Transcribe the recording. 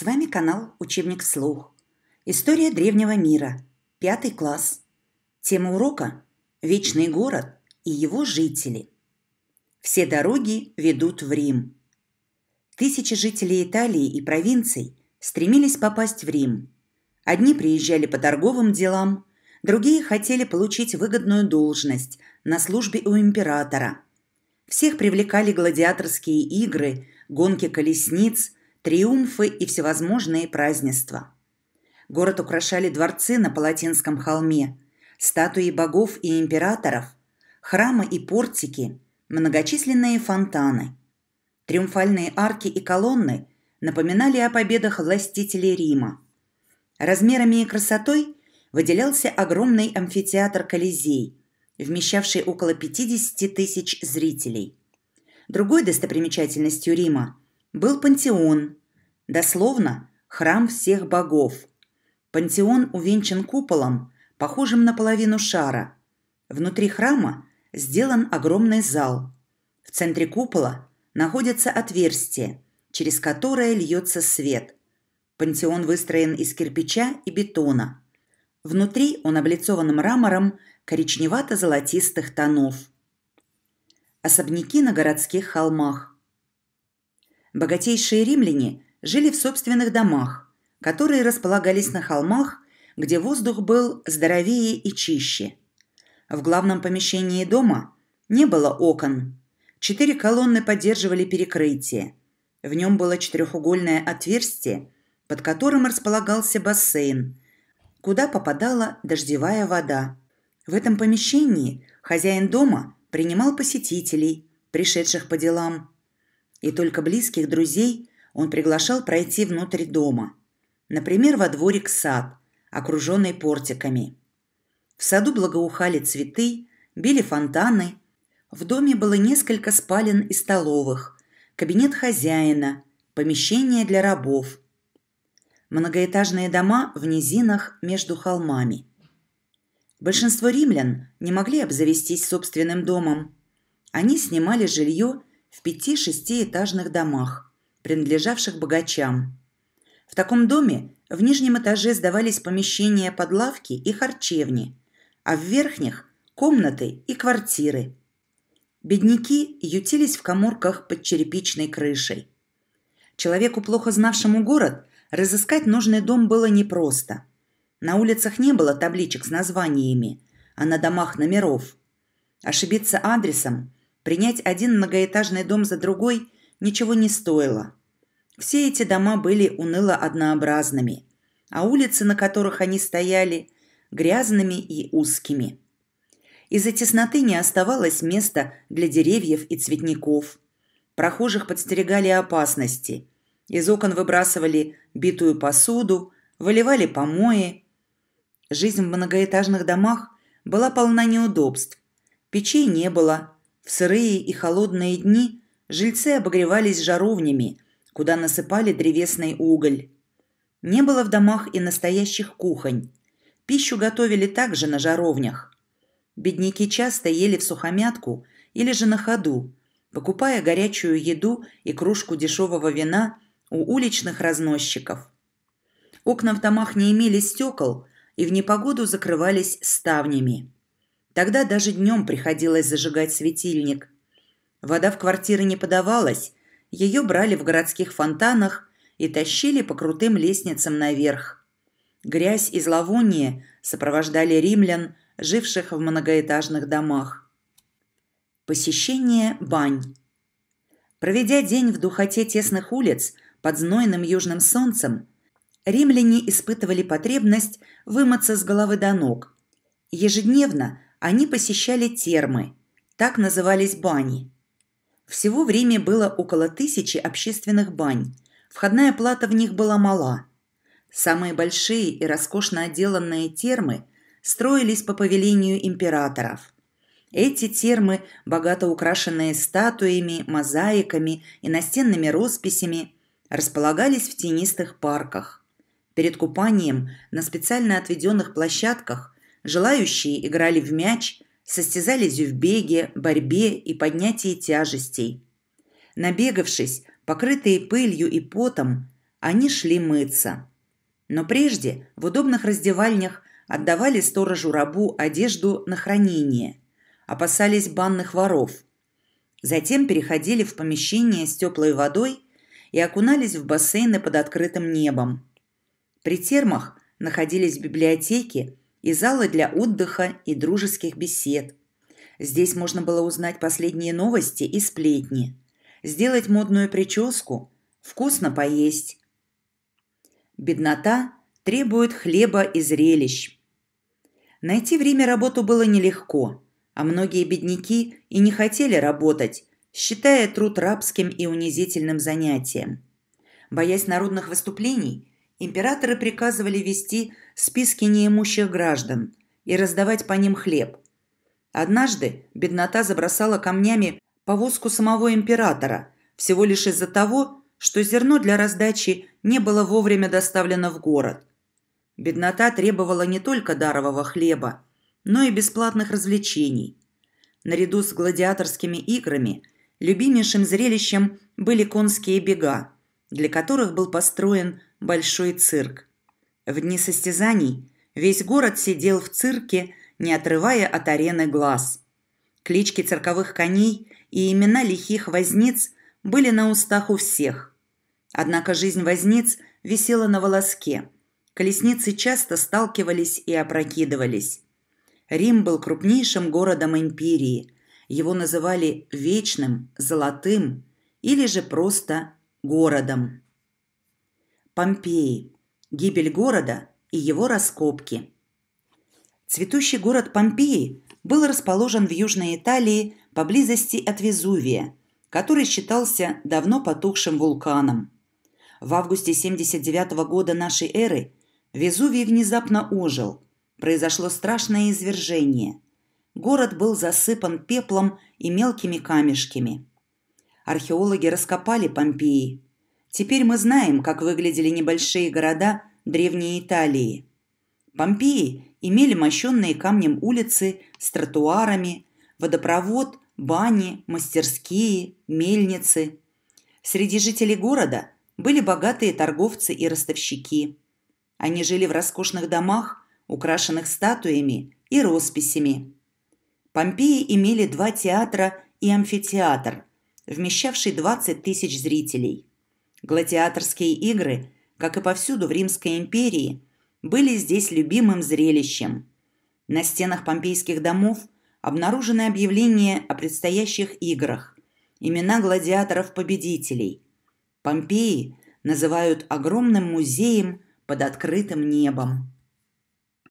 С вами канал «Учебник вслух». История древнего мира. Пятый класс. Тема урока – Вечный город и его жители. Все дороги ведут в Рим. Тысячи жителей Италии и провинций стремились попасть в Рим. Одни приезжали по торговым делам, другие хотели получить выгодную должность на службе у императора. Всех привлекали гладиаторские игры, гонки колесниц – триумфы и всевозможные празднества. Город украшали дворцы на Палатинском холме, статуи богов и императоров, храмы и портики, многочисленные фонтаны. Триумфальные арки и колонны напоминали о победах властителей Рима. Размерами и красотой выделялся огромный амфитеатр Колизей, вмещавший около 50 тысяч зрителей. Другой достопримечательностью Рима – был пантеон, дословно «храм всех богов». Пантеон увенчан куполом, похожим на половину шара. Внутри храма сделан огромный зал. В центре купола находится отверстие, через которое льется свет. Пантеон выстроен из кирпича и бетона. Внутри он облицован мрамором коричневато-золотистых тонов. Особняки на городских холмах Богатейшие римляне жили в собственных домах, которые располагались на холмах, где воздух был здоровее и чище. В главном помещении дома не было окон. Четыре колонны поддерживали перекрытие. В нем было четырехугольное отверстие, под которым располагался бассейн, куда попадала дождевая вода. В этом помещении хозяин дома принимал посетителей, пришедших по делам, и только близких друзей он приглашал пройти внутрь дома, например, во дворик сад, окруженный портиками. В саду благоухали цветы, били фонтаны. В доме было несколько спален и столовых, кабинет хозяина, помещение для рабов, многоэтажные дома в низинах между холмами. Большинство римлян не могли обзавестись собственным домом. Они снимали жилье в пяти-шестиэтажных домах, принадлежавших богачам. В таком доме в нижнем этаже сдавались помещения под лавки и харчевни, а в верхних – комнаты и квартиры. Бедняки ютились в коморках под черепичной крышей. Человеку, плохо знавшему город, разыскать нужный дом было непросто. На улицах не было табличек с названиями, а на домах номеров. Ошибиться адресом – Принять один многоэтажный дом за другой ничего не стоило. Все эти дома были уныло однообразными, а улицы, на которых они стояли, грязными и узкими. Из-за тесноты не оставалось места для деревьев и цветников. Прохожих подстерегали опасности. Из окон выбрасывали битую посуду, выливали помои. Жизнь в многоэтажных домах была полна неудобств. Печей не было, в сырые и холодные дни жильцы обогревались жаровнями, куда насыпали древесный уголь. Не было в домах и настоящих кухонь. Пищу готовили также на жаровнях. Бедняки часто ели в сухомятку или же на ходу, покупая горячую еду и кружку дешевого вина у уличных разносчиков. Окна в домах не имели стекол и в непогоду закрывались ставнями. Тогда даже днем приходилось зажигать светильник. Вода в квартиры не подавалась, ее брали в городских фонтанах и тащили по крутым лестницам наверх. Грязь и зловоние сопровождали римлян, живших в многоэтажных домах. Посещение бань. Проведя день в духоте тесных улиц под знойным южным солнцем, римляне испытывали потребность вымыться с головы до ног. Ежедневно они посещали термы, так назывались бани. Всего в было около тысячи общественных бань, входная плата в них была мала. Самые большие и роскошно отделанные термы строились по повелению императоров. Эти термы, богато украшенные статуями, мозаиками и настенными росписями, располагались в тенистых парках. Перед купанием на специально отведенных площадках Желающие играли в мяч, состязались в беге, борьбе и поднятии тяжестей. Набегавшись, покрытые пылью и потом, они шли мыться. Но прежде в удобных раздевальнях отдавали сторожу рабу одежду на хранение, опасались банных воров. Затем переходили в помещение с теплой водой и окунались в бассейны под открытым небом. При термах находились библиотеки и залы для отдыха и дружеских бесед. Здесь можно было узнать последние новости и сплетни, сделать модную прическу, вкусно поесть. Беднота требует хлеба и зрелищ. Найти время работу было нелегко, а многие бедняки и не хотели работать, считая труд рабским и унизительным занятием. Боясь народных выступлений, Императоры приказывали вести списки неимущих граждан и раздавать по ним хлеб. Однажды беднота забросала камнями повозку самого императора, всего лишь из-за того, что зерно для раздачи не было вовремя доставлено в город. Беднота требовала не только дарового хлеба, но и бесплатных развлечений. Наряду с гладиаторскими играми любимейшим зрелищем были конские бега – для которых был построен большой цирк. В дни состязаний весь город сидел в цирке, не отрывая от арены глаз. Клички цирковых коней и имена лихих возниц были на устах у всех. Однако жизнь возниц висела на волоске. Колесницы часто сталкивались и опрокидывались. Рим был крупнейшим городом империи. Его называли «вечным», «золотым» или же просто городом. Помпеи. Гибель города и его раскопки. Цветущий город Помпеи был расположен в Южной Италии поблизости от Везувия, который считался давно потухшим вулканом. В августе 79 года нашей эры Везувий внезапно ожил. Произошло страшное извержение. Город был засыпан пеплом и мелкими камешками – археологи раскопали Помпеи. Теперь мы знаем, как выглядели небольшие города Древней Италии. Помпеи имели мощенные камнем улицы с тротуарами, водопровод, бани, мастерские, мельницы. Среди жителей города были богатые торговцы и ростовщики. Они жили в роскошных домах, украшенных статуями и росписями. Помпеи имели два театра и амфитеатр – вмещавший 20 тысяч зрителей. Гладиаторские игры, как и повсюду в Римской империи, были здесь любимым зрелищем. На стенах помпейских домов обнаружены объявления о предстоящих играх, имена гладиаторов-победителей. Помпеи называют огромным музеем под открытым небом.